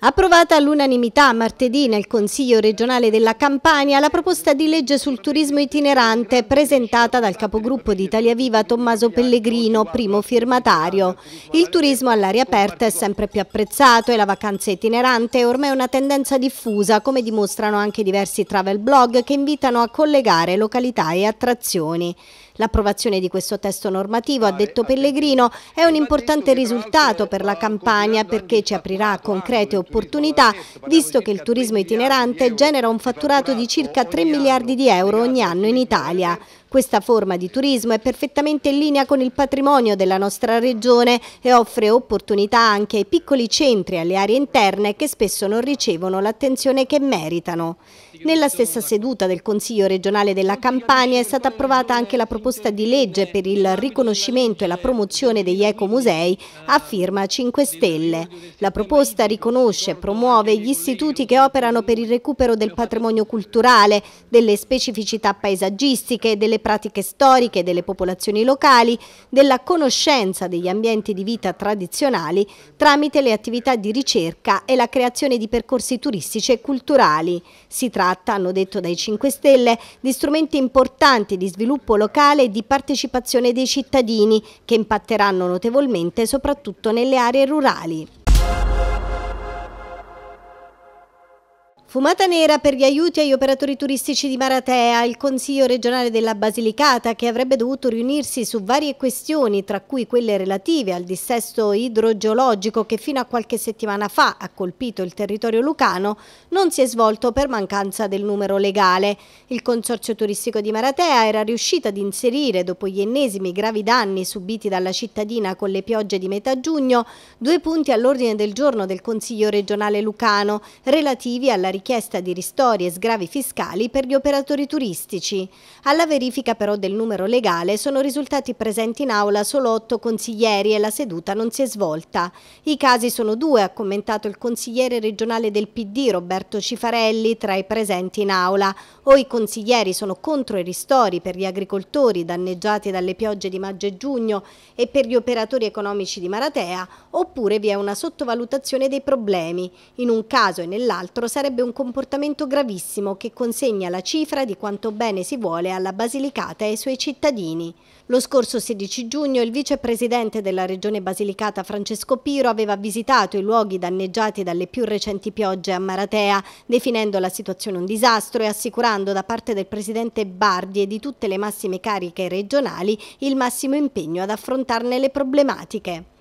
Approvata all'unanimità martedì nel Consiglio regionale della Campania la proposta di legge sul turismo itinerante presentata dal capogruppo di Italia Viva Tommaso Pellegrino, primo firmatario. Il turismo all'aria aperta è sempre più apprezzato e la vacanza itinerante è ormai una tendenza diffusa, come dimostrano anche diversi travel blog che invitano a collegare località e attrazioni. L'approvazione di questo testo normativo, ha detto Pellegrino, è un importante risultato per la Campania perché ci aprirà concrete opportunità, visto che il turismo itinerante genera un fatturato di circa 3 miliardi di euro ogni anno in Italia. Questa forma di turismo è perfettamente in linea con il patrimonio della nostra regione e offre opportunità anche ai piccoli centri e alle aree interne che spesso non ricevono l'attenzione che meritano. Nella stessa seduta del Consiglio regionale della Campania è stata approvata anche la proposta di legge per il riconoscimento e la promozione degli ecomusei a firma 5 Stelle. La proposta riconosce e promuove gli istituti che operano per il recupero del patrimonio culturale, delle specificità paesaggistiche e delle delle pratiche storiche delle popolazioni locali, della conoscenza degli ambienti di vita tradizionali tramite le attività di ricerca e la creazione di percorsi turistici e culturali. Si tratta, hanno detto dai 5 Stelle, di strumenti importanti di sviluppo locale e di partecipazione dei cittadini che impatteranno notevolmente soprattutto nelle aree rurali. Fumata nera per gli aiuti agli operatori turistici di Maratea, il Consiglio regionale della Basilicata che avrebbe dovuto riunirsi su varie questioni tra cui quelle relative al dissesto idrogeologico che fino a qualche settimana fa ha colpito il territorio lucano, non si è svolto per mancanza del numero legale. Il Consorzio turistico di Maratea era riuscito ad inserire, dopo gli ennesimi gravi danni subiti dalla cittadina con le piogge di metà giugno, due punti all'ordine del giorno del Consiglio regionale lucano relativi alla richiesta di ristori e sgravi fiscali per gli operatori turistici. Alla verifica però del numero legale sono risultati presenti in aula solo otto consiglieri e la seduta non si è svolta. I casi sono due, ha commentato il consigliere regionale del PD Roberto Cifarelli tra i presenti in aula. O i consiglieri sono contro i ristori per gli agricoltori danneggiati dalle piogge di maggio e giugno e per gli operatori economici di Maratea, oppure vi è una sottovalutazione dei problemi. In un caso e nell'altro sarebbe un un comportamento gravissimo che consegna la cifra di quanto bene si vuole alla Basilicata e ai suoi cittadini. Lo scorso 16 giugno il vicepresidente della regione Basilicata Francesco Piro aveva visitato i luoghi danneggiati dalle più recenti piogge a Maratea, definendo la situazione un disastro e assicurando da parte del presidente Bardi e di tutte le massime cariche regionali il massimo impegno ad affrontarne le problematiche.